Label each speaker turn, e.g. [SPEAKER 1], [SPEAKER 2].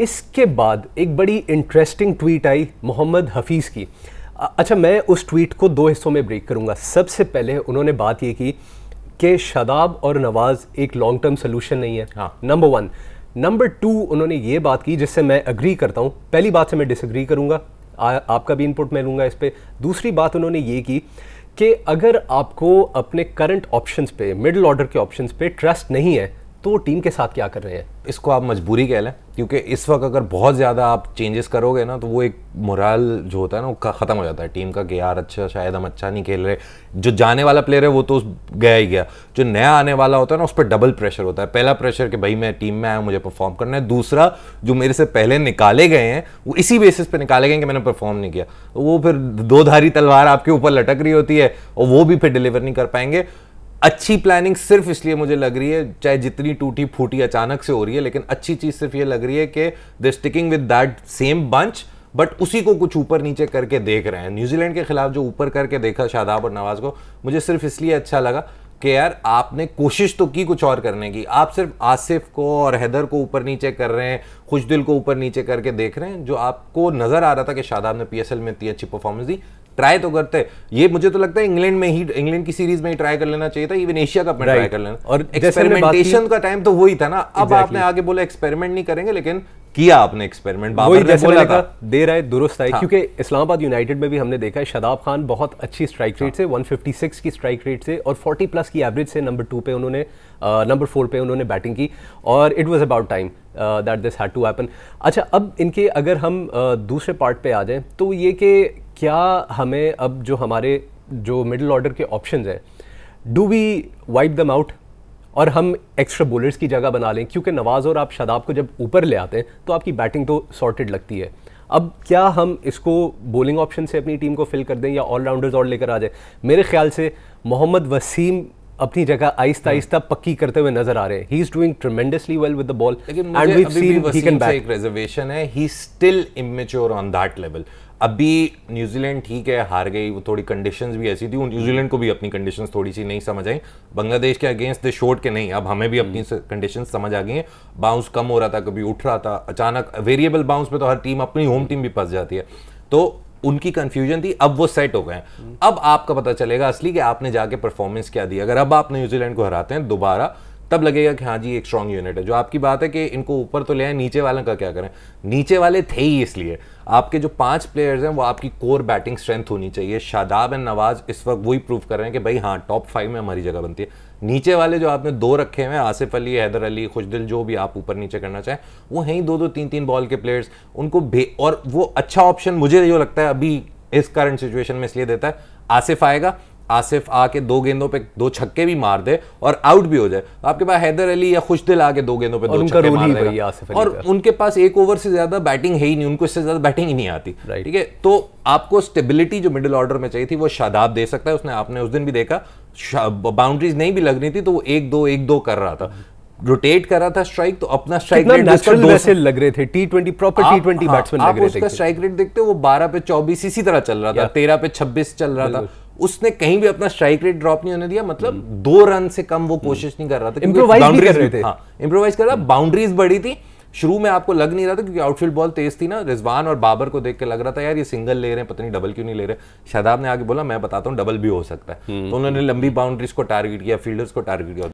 [SPEAKER 1] इसके बाद एक बड़ी इंटरेस्टिंग ट्वीट आई मोहम्मद हफीज़ की अच्छा मैं उस ट्वीट को दो हिस्सों में ब्रेक करूंगा सबसे पहले उन्होंने बात ये की कि शादाब और नवाज़ एक लॉन्ग टर्म सोल्यूशन नहीं है हाँ नंबर वन नंबर टू उन्होंने ये बात की जिससे मैं अग्री करता हूँ पहली बात से मैं डिसअग्री करूँगा आपका भी इनपुट मैं लूँगा इस पर दूसरी बात उन्होंने ये की कि अगर आपको अपने करंट ऑप्शंस पे मिडिल ऑर्डर के ऑप्शंस पे ट्रस्ट नहीं है तो वो टीम के साथ क्या कर रहे हैं
[SPEAKER 2] इसको आप मजबूरी कह लें क्योंकि इस वक्त अगर बहुत ज़्यादा आप चेंजेस करोगे ना तो वो एक मोरल जो होता है ना वो ख़त्म हो जाता है टीम का कि यार अच्छा शायद हम अच्छा नहीं खेल रहे जो जाने वाला प्लेयर है वो तो गया ही गया जो नया आने वाला होता है ना उस पर डबल प्रेशर होता है पहला प्रेशर कि भाई मैं टीम में आया मुझे परफॉर्म करना है दूसरा जो मेरे से पहले निकाले गए हैं वो इसी बेसिस पर निकाले गए कि मैंने परफॉर्म नहीं किया तो वो फिर दो धारी तलवार आपके ऊपर लटक रही होती है और वो भी फिर डिलीवर नहीं कर पाएंगे अच्छी प्लानिंग सिर्फ इसलिए मुझे लग रही है चाहे जितनी टूटी फूटी अचानक से हो रही है लेकिन अच्छी चीज़ सिर्फ ये लग रही है कि they sticking with that same bunch but उसी को कुछ ऊपर नीचे करके देख रहे हैं न्यूजीलैंड के खिलाफ जो ऊपर करके देखा शादाब और नवाज को मुझे सिर्फ इसलिए अच्छा लगा कि यार आपने कोशिश तो की कुछ और करने की आप सिर्फ आसिफ को और हैदर को ऊपर नीचे कर रहे हैं खुशदिल को ऊपर नीचे करके देख रहे हैं जो आपको नज़र आ रहा था कि शादाब ने पीएसएल में इतनी अच्छी परफॉर्मेंस दी ट्राई तो करते ये मुझे तो लगता है इंग्लैंड में ही इंग्लैंड की सीरीज में ही ट्राई कर लेना चाहिए था इवन एशिया कप में ट्राई कर लेना और एक्सपेरिमेंटेशन का टाइम तो वही था ना अब आपने आगे बोला एक्सपेरिमेंट नहीं करेंगे लेकिन
[SPEAKER 1] किया आपने एक्सपेरिमेंट बाबर जैसे बोला था आए दुरुस्त आई हाँ। क्योंकि इस्लामाबाद यूनाइटेड में भी हमने देखा है शदाब खान बहुत अच्छी स्ट्राइक हाँ। रेट से 156 की स्ट्राइक रेट से और 40 प्लस की एवरेज से नंबर टू पे उन्होंने नंबर फोर पे उन्होंने बैटिंग की और it was about time that this had to happen अच्छा अब इनके अगर हम uh, दूसरे पार्ट पे आ जाएं तो ये कि क्या हमें अब जो हमारे जो मिडिल ऑर्डर के ऑप्शन हैं do we wipe them out और हम एक्स्ट्रा बोलर्स की जगह बना लें क्योंकि नवाज़ और आप शादाब को जब ऊपर ले आते हैं तो आपकी बैटिंग तो सॉर्टेड लगती है अब क्या हम इसको बॉलिंग ऑप्शन से अपनी टीम को फिल कर दें या ऑलराउंडर्स और लेकर आ जाए मेरे ख्याल से मोहम्मद वसीम अपनी जगह आहिस्ता आहिस्ता हम्म। पक्की करते हुए नजर आ रहे हैं he is doing tremendously well with the ball and we see he can back
[SPEAKER 2] reservation है he still immature on that level अभी न्यूजीलैंड ठीक है हार गई वो थोड़ी कंडीशंस भी ऐसी थी न्यूजीलैंड को भी अपनी कंडीशंस थोड़ी सी नहीं समझ आई बांग्लादेश के अगेंस्ट दे शोट के नहीं अब हमें भी अपनी कंडीशन हम्म। समझ आ गई हैं बाउंस कम हो रहा था कभी उठ रहा था अचानक वेरिएबल बाउंस पे तो हर टीम अपनी होम टीम भी फंस जाती है तो उनकी कंफ्यूजन थी अब वो सेट हो गए हम्म। अब आपका पता चलेगा असली कि आपने जाके परफॉर्मेंस क्या दी अगर अब आप न्यूजीलैंड को हराते हैं दोबारा तब लगेगा कि हाँ जी एक स्ट्रॉन्ग यूनिट है जो आपकी बात है कि इनको ऊपर तो ले आए नीचे वाले का क्या करें नीचे वाले थे ही इसलिए आपके जो पांच प्लेयर्स हैं वो आपकी कोर बैटिंग स्ट्रेंथ होनी चाहिए शादाब एंड नवाज इस वक्त वही प्रूव कर रहे हैं कि भाई हाँ टॉप फाइव में हमारी जगह बनती है नीचे वाले जो आपने दो रखे हुए हैं आसिफ अली हैदर अली खुशदिल जो भी आप ऊपर नीचे करना चाहें वो हैं दो दो तीन तीन बॉल के प्लेयर्स उनको भे और वो अच्छा ऑप्शन मुझे जो लगता है अभी इस करंट सिचुएशन में इसलिए देता है आसिफ आएगा आसिफ आके दो गेंदों पे दो छक्के भी मार दे और आउट भी हो जाए तो आपके पास हैदर अली या खुशदिल आके दो गेंदों पे दो छक्के मार देगा आसिफ और उनके पास एक ओवर से ज्यादा बैटिंग है ही नहीं उनको इससे ज्यादा बैटिंग ही नहीं आती ठीक है तो आपको स्टेबिलिटी जो मिडिल ऑर्डर में चाहिए थी वो शादाब दे सकता है उसने आपने उस दिन भी देखा बाउंड्रीज नहीं भी लग रही थी तो वो एक दो एक दो कर रहा था रोटेट कर रहा था स्ट्राइक तो अपना स्ट्राइक रेट नेचुरल वैसे
[SPEAKER 1] लग रहे थे T
[SPEAKER 2] twenty proper T twenty batsman लग रहे थे स्ट्राइक रेट देखते वो बारह पे चौबीस इसी तरह चल रहा था तेरह पे छब्बीस चल रहा था उसने कहीं भी अपना स्ट्राइक रेट ड्रॉप नहीं होने दिया मतलब दो रन से कम वो कोशिश नहीं कर रहा था इंप्रोवाइज कर थे हाँ, कर रहा बाउंड्रीज बड़ी थी शुरू में आपको लग नहीं रहा था क्योंकि आउटफील्ड बॉल तेज थी ना रिजवान और बाबर को देख के लग रहा था यार ये सिंगल ले रहे हैं पता नहीं डबल क्यों नहीं ले रहे शादाब ने आगे बोला मैं बताता हूँ डबल भी हो सकता है हम्म। तो उन्होंने लंबी बाउंड्रीज को टारगेट किया फील्डर्स को टारगेट किया